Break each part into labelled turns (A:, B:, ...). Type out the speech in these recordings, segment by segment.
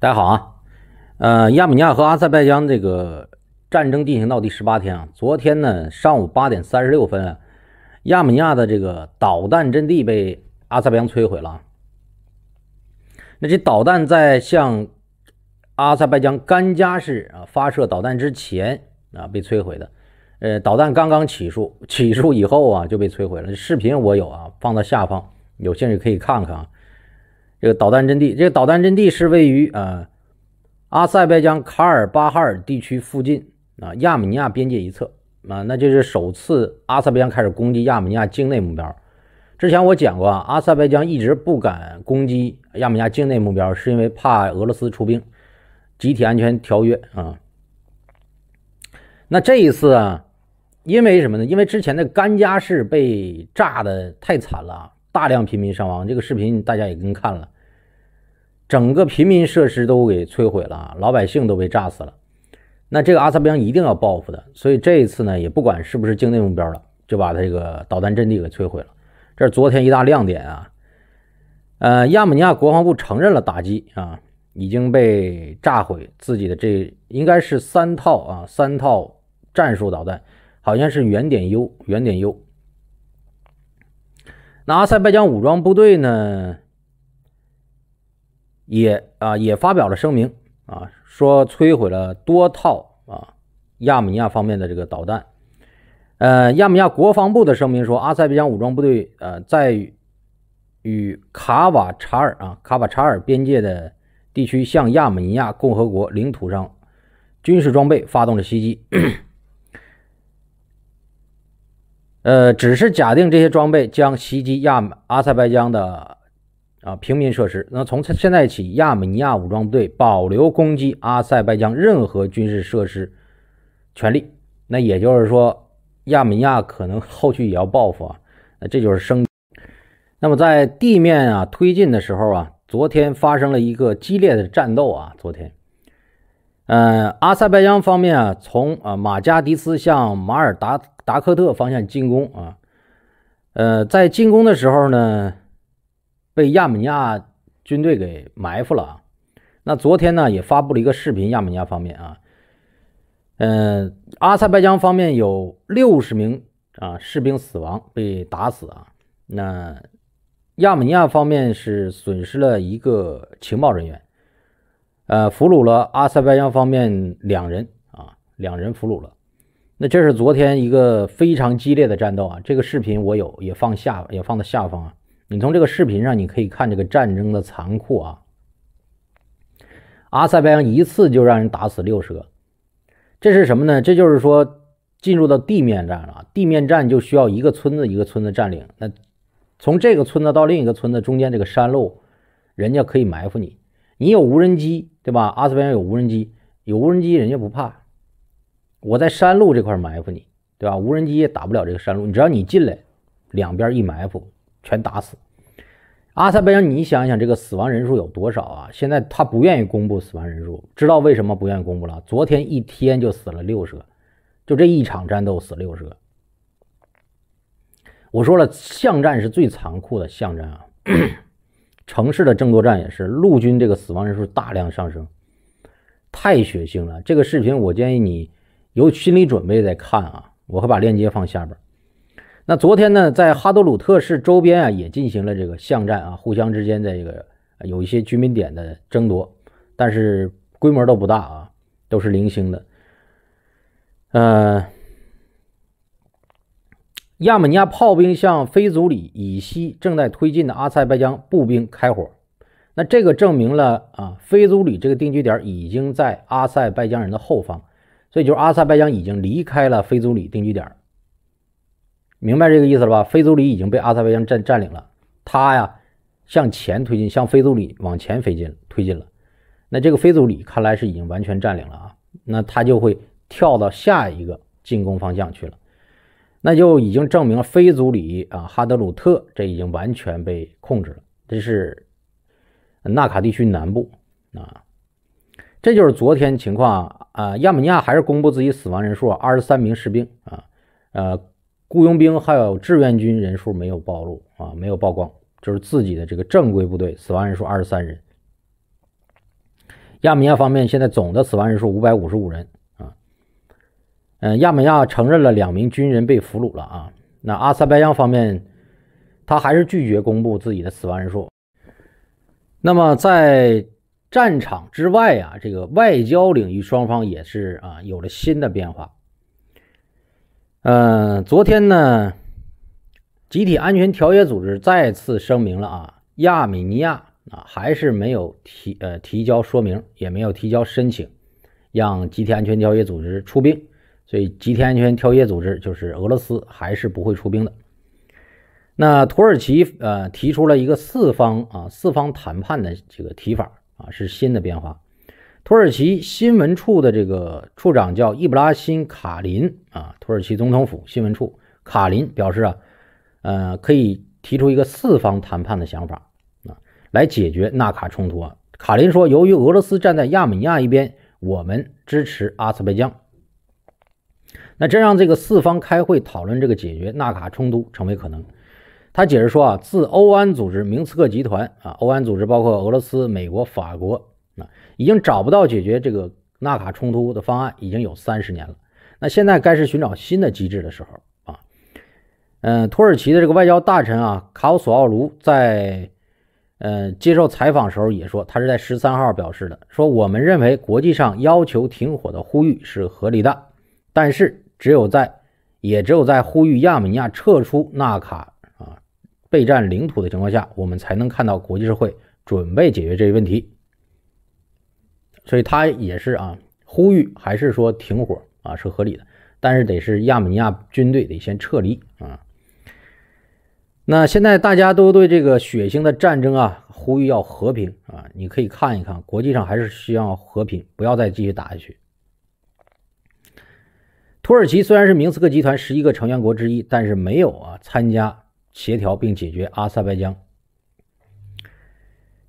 A: 大家好啊，呃，亚美尼亚和阿塞拜疆这个战争进行到第十八天啊。昨天呢上午八点三十六分，亚美尼亚的这个导弹阵地被阿塞拜疆摧毁了。那这导弹在向阿塞拜疆甘加市啊发射导弹之前啊被摧毁的。呃，导弹刚刚起诉，起诉以后啊就被摧毁了。视频我有啊，放到下方，有兴趣可以看看啊。这个导弹阵地，这个导弹阵地是位于啊阿塞拜疆卡尔巴哈尔地区附近啊亚美尼亚边界一侧啊，那这是首次阿塞拜疆开始攻击亚美尼亚境内目标。之前我讲过啊，阿塞拜疆一直不敢攻击亚美尼亚境内目标，是因为怕俄罗斯出兵《集体安全条约》啊。那这一次啊，因为什么呢？因为之前的甘加市被炸的太惨了。大量平民伤亡，这个视频大家也跟看了，整个平民设施都给摧毁了，老百姓都被炸死了。那这个阿塞拜疆一定要报复的，所以这一次呢，也不管是不是境内目标了，就把他这个导弹阵地给摧毁了。这是昨天一大亮点啊。呃，亚美尼亚国防部承认了打击啊，已经被炸毁自己的这应该是三套啊，三套战术导弹，好像是原点 U，原点 U。那阿塞拜疆武装部队呢，也啊也发表了声明啊，说摧毁了多套啊亚美尼亚方面的这个导弹。呃，亚美尼亚国防部的声明说，阿塞拜疆武装部队呃在与卡瓦查尔啊卡瓦查尔边界的地区向亚美尼亚共和国领土上军事装备发动了袭击。呃，只是假定这些装备将袭击亚阿塞拜疆的啊平民设施。那从现在起，亚美尼亚武装部队保留攻击阿塞拜疆任何军事设施权利。那也就是说，亚美尼亚可能后续也要报复啊。那这就是升。那么在地面啊推进的时候啊，昨天发生了一个激烈的战斗啊。昨天，嗯，阿塞拜疆方面啊，从啊马加迪斯向马尔达。达克特方向进攻啊，呃，在进攻的时候呢，被亚美尼亚军队给埋伏了啊。那昨天呢，也发布了一个视频，亚美尼亚方面啊，嗯，阿塞拜疆方面有六十名啊士兵死亡被打死啊。那亚美尼亚方面是损失了一个情报人员，呃，俘虏了阿塞拜疆方面两人啊，两人俘虏了。那这是昨天一个非常激烈的战斗啊！这个视频我有，也放下，也放在下方啊。你从这个视频上，你可以看这个战争的残酷啊。阿塞拜疆一次就让人打死六十个，这是什么呢？这就是说进入到地面战了。地面战就需要一个村子一个村子占领。那从这个村子到另一个村子中间这个山路，人家可以埋伏你。你有无人机对吧？阿塞拜疆有无人机，有无人机人家不怕。我在山路这块埋伏你，对吧？无人机也打不了这个山路，只要你进来，两边一埋伏，全打死。阿塞拜疆，你想想这个死亡人数有多少啊？现在他不愿意公布死亡人数，知道为什么不愿意公布了？昨天一天就死了六十，就这一场战斗死六十个。我说了，巷战是最残酷的巷战啊，城市的争夺战也是，陆军这个死亡人数大量上升，太血腥了。这个视频，我建议你。有心理准备再看啊，我会把链接放下边。那昨天呢，在哈德鲁特市周边啊，也进行了这个巷战啊，互相之间的这个有一些居民点的争夺，但是规模都不大啊，都是零星的。嗯，亚美尼亚炮兵向非祖里以西正在推进的阿塞拜疆步兵开火，那这个证明了啊，非祖里这个定居点已经在阿塞拜疆人的后方。所以就是阿塞拜疆已经离开了非祖里定居点，明白这个意思了吧？非祖里已经被阿塞拜疆占占领了，他呀向前推进，向非祖里往前推进推进了。那这个非祖里看来是已经完全占领了啊，那他就会跳到下一个进攻方向去了，那就已经证明了非祖里啊哈德鲁特这已经完全被控制了，这是纳卡地区南部啊。这就是昨天情况啊！啊，亚美尼亚还是公布自己死亡人数，二十三名士兵啊，呃，雇佣兵还有志愿军人数没有暴露啊，没有曝光，就是自己的这个正规部队死亡人数二十三人。亚美尼亚方面现在总的死亡人数五百五十五人啊。嗯，亚美尼亚承认了两名军人被俘虏了啊。那阿塞拜疆方面，他还是拒绝公布自己的死亡人数。那么在战场之外啊，这个外交领域双方也是啊有了新的变化。呃，昨天呢，集体安全条约组织再次声明了啊，亚美尼亚啊还是没有提呃提交说明，也没有提交申请让集体安全条约组织出兵，所以集体安全条约组织就是俄罗斯还是不会出兵的。那土耳其呃提出了一个四方啊四方谈判的这个提法。啊，是新的变化。土耳其新闻处的这个处长叫伊布拉辛·卡林啊，土耳其总统府新闻处卡林表示啊，呃，可以提出一个四方谈判的想法啊，来解决纳卡冲突。啊。卡林说，由于俄罗斯站在亚美尼亚一边，我们支持阿塞拜疆。那这让这个四方开会讨论这个解决纳卡冲突成为可能。他解释说啊，自欧安组织明斯克集团啊，欧安组织包括俄罗斯、美国、法国啊，已经找不到解决这个纳卡冲突的方案，已经有三十年了。那现在该是寻找新的机制的时候啊。嗯，土耳其的这个外交大臣啊，卡索奥卢在呃接受采访时候也说，他是在十三号表示的，说我们认为国际上要求停火的呼吁是合理的，但是只有在也只有在呼吁亚美尼亚撤出纳卡。备战领土的情况下，我们才能看到国际社会准备解决这一问题。所以，他也是啊，呼吁还是说停火啊是合理的，但是得是亚美尼亚军队得先撤离啊。那现在大家都对这个血腥的战争啊呼吁要和平啊，你可以看一看，国际上还是需要和平，不要再继续打下去。土耳其虽然是明斯克集团十一个成员国之一，但是没有啊参加。协调并解决阿塞拜疆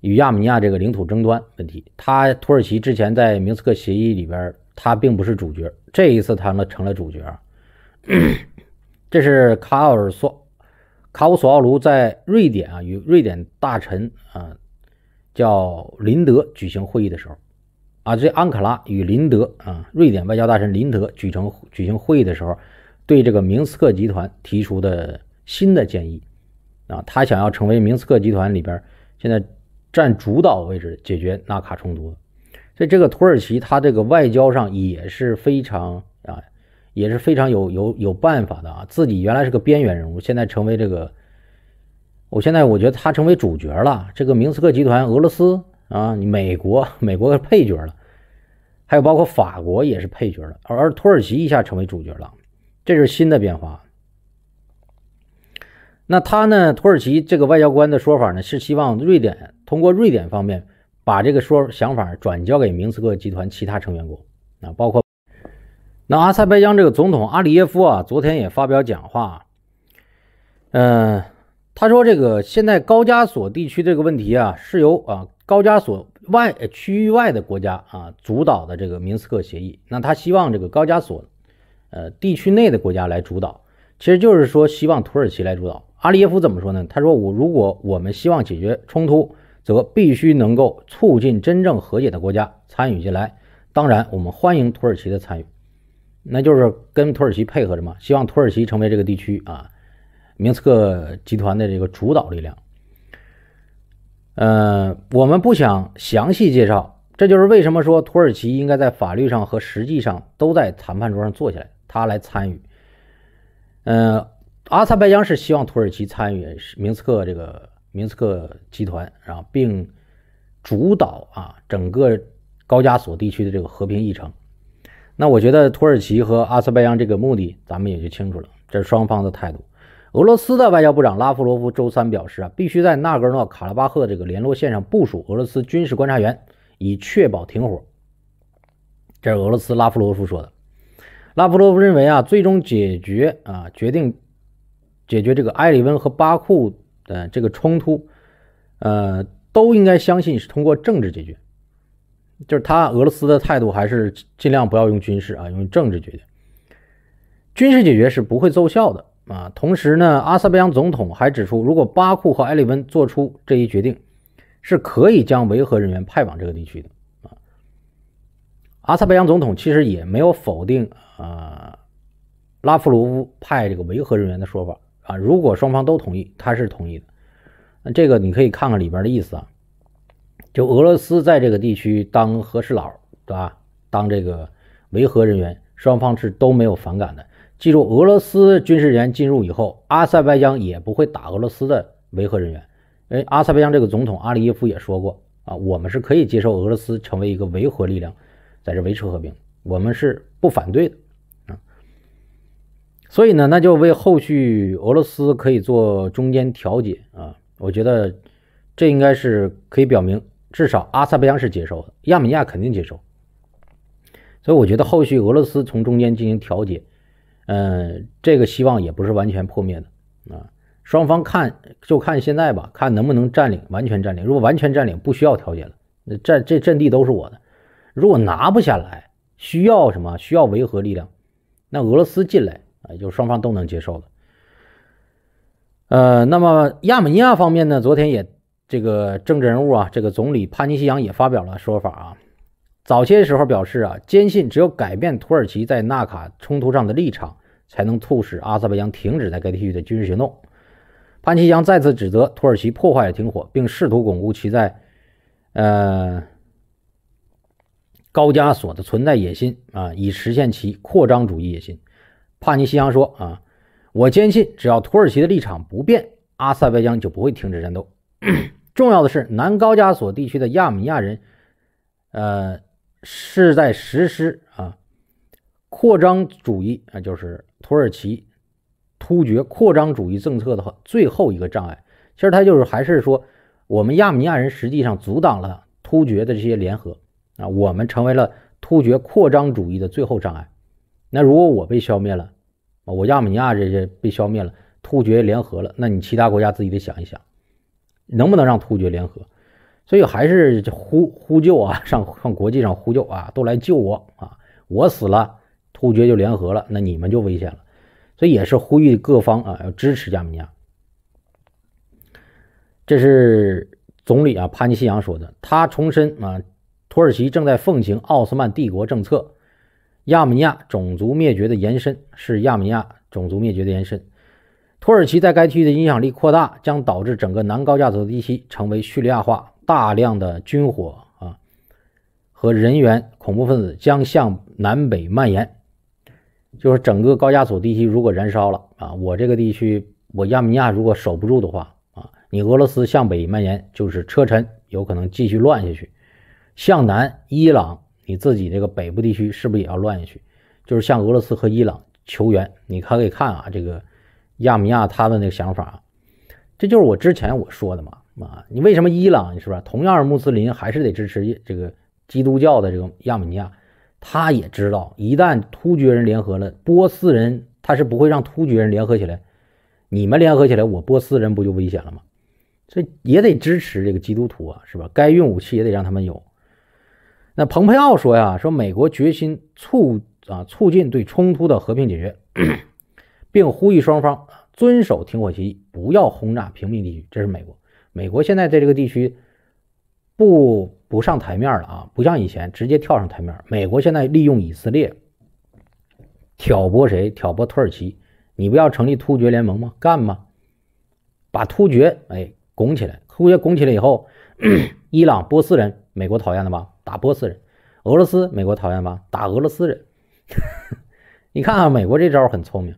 A: 与亚美尼亚这个领土争端问题。他土耳其之前在明斯克协议里边，他并不是主角，这一次他们成了主角。这是卡尔索卡乌索奥卢在瑞典啊，与瑞典大臣啊叫林德举行会议的时候啊，这安卡拉与林德啊，瑞典外交大臣林德举成举行会议的时候，对这个明斯克集团提出的。新的建议，啊，他想要成为明斯克集团里边现在占主导位置解决纳卡冲突的，所以这个土耳其他这个外交上也是非常啊，也是非常有有有办法的啊，自己原来是个边缘人物，现在成为这个，我现在我觉得他成为主角了，这个明斯克集团，俄罗斯啊，美国美国配角了，还有包括法国也是配角了，而而土耳其一下成为主角了，这是新的变化。那他呢？土耳其这个外交官的说法呢，是希望瑞典通过瑞典方面把这个说想法转交给明斯克集团其他成员国。啊，包括那阿塞拜疆这个总统阿里耶夫啊，昨天也发表讲话。嗯，他说这个现在高加索地区这个问题啊，是由啊高加索外区域外的国家啊主导的这个明斯克协议。那他希望这个高加索呃地区内的国家来主导。其实就是说，希望土耳其来主导。阿里耶夫怎么说呢？他说：“我如果我们希望解决冲突，则必须能够促进真正和解的国家参与进来。当然，我们欢迎土耳其的参与，那就是跟土耳其配合着嘛。希望土耳其成为这个地区啊，明斯克集团的这个主导力量。呃，我们不想详细介绍，这就是为什么说土耳其应该在法律上和实际上都在谈判桌上坐下来，他来参与。”呃，阿塞拜疆是希望土耳其参与明斯克这个明斯克集团，然后并主导啊整个高加索地区的这个和平议程。那我觉得土耳其和阿塞拜疆这个目的，咱们也就清楚了。这是双方的态度。俄罗斯的外交部长拉夫罗夫周三表示啊，必须在纳戈诺卡拉巴赫这个联络线上部署俄罗斯军事观察员，以确保停火。这是俄罗斯拉夫罗夫说的。拉夫罗夫认为啊，最终解决啊，决定解决这个埃里温和巴库的这个冲突，呃，都应该相信是通过政治解决，就是他俄罗斯的态度还是尽量不要用军事啊，用政治解决，军事解决是不会奏效的啊。同时呢，阿塞拜疆总统还指出，如果巴库和埃里温做出这一决定，是可以将维和人员派往这个地区的。阿塞拜疆总统其实也没有否定，呃，拉夫罗夫派这个维和人员的说法啊。如果双方都同意，他是同意的。那这个你可以看看里边的意思啊。就俄罗斯在这个地区当和事佬，对吧？当这个维和人员，双方是都没有反感的。记住，俄罗斯军事人员进入以后，阿塞拜疆也不会打俄罗斯的维和人员。因为阿塞拜疆这个总统阿里耶夫也说过啊，我们是可以接受俄罗斯成为一个维和力量。在这维持和平，我们是不反对的，啊，所以呢，那就为后续俄罗斯可以做中间调解啊，我觉得这应该是可以表明，至少阿塞拜疆是接受的，亚美尼亚肯定接受，所以我觉得后续俄罗斯从中间进行调解，呃，这个希望也不是完全破灭的，啊，双方看就看现在吧，看能不能占领完全占领，如果完全占领不需要调解了，那占这阵地都是我的。如果拿不下来，需要什么？需要维和力量，那俄罗斯进来啊，就双方都能接受了。呃，那么亚美尼亚方面呢？昨天也这个政治人物啊，这个总理潘西洋也发表了说法啊。早些时候表示啊，坚信只有改变土耳其在纳卡冲突上的立场，才能促使阿塞拜疆停止在该地区的军事行动。潘基扬再次指责土耳其破坏停火，并试图巩固其在呃。高加索的存在野心啊，以实现其扩张主义野心。帕尼西扬说：“啊，我坚信，只要土耳其的立场不变，阿塞拜疆就不会停止战斗。重要的是，南高加索地区的亚美尼亚人，呃，是在实施啊扩张主义，啊，就是土耳其突厥扩张主义政策的最后一个障碍。其实他就是还是说，我们亚美尼亚人实际上阻挡了突厥的这些联合。”啊，我们成为了突厥扩张主义的最后障碍。那如果我被消灭了，我亚美尼亚这些被消灭了，突厥联合了，那你其他国家自己得想一想，能不能让突厥联合？所以还是呼呼救啊，上上国际上呼救啊，都来救我啊！我死了，突厥就联合了，那你们就危险了。所以也是呼吁各方啊，要支持亚美尼亚。这是总理啊，潘尼西扬说的，他重申啊。土耳其正在奉行奥斯曼帝国政策，亚美尼亚种族灭绝的延伸是亚美尼亚种族灭绝的延伸。土耳其在该区域的影响力扩大，将导致整个南高加索地区成为叙利亚化。大量的军火啊和人员恐怖分子将向南北蔓延，就是整个高加索地区如果燃烧了啊，我这个地区我亚美尼亚如果守不住的话啊，你俄罗斯向北蔓延，就是车臣有可能继续乱下去。向南，伊朗你自己这个北部地区是不是也要乱下去？就是向俄罗斯和伊朗求援。你还可以看啊，这个亚米亚他的那个想法，这就是我之前我说的嘛。啊，你为什么伊朗是吧？同样是穆斯林，还是得支持这个基督教的这个亚美尼亚。他也知道，一旦突厥人联合了波斯人，他是不会让突厥人联合起来。你们联合起来，我波斯人不就危险了吗？这也得支持这个基督徒啊，是吧？该运武器也得让他们有。那蓬佩奥说呀，说美国决心促啊促进对冲突的和平解决，并呼吁双方遵守停火协议，不要轰炸平民地区。这是美国。美国现在在这个地区不不上台面了啊，不像以前直接跳上台面。美国现在利用以色列挑拨谁？挑拨土耳其。你不要成立突厥联盟吗？干吗？把突厥哎拱起来。突厥拱起来以后，伊朗波斯人，美国讨厌了吧？打波斯人，俄罗斯、美国讨厌吧？打俄罗斯人，你看啊，美国这招很聪明，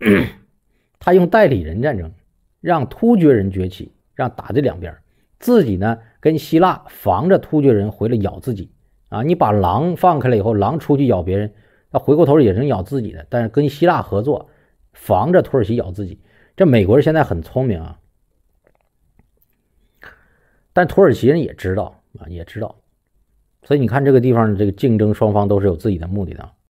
A: 他用代理人战争，让突厥人崛起，让打这两边，自己呢跟希腊防着突厥人回来咬自己啊。你把狼放开了以后，狼出去咬别人，那回过头也能咬自己的。但是跟希腊合作，防着土耳其咬自己。这美国人现在很聪明啊，但土耳其人也知道啊，也知道。所以你看，这个地方这个竞争，双方都是有自己的目的的。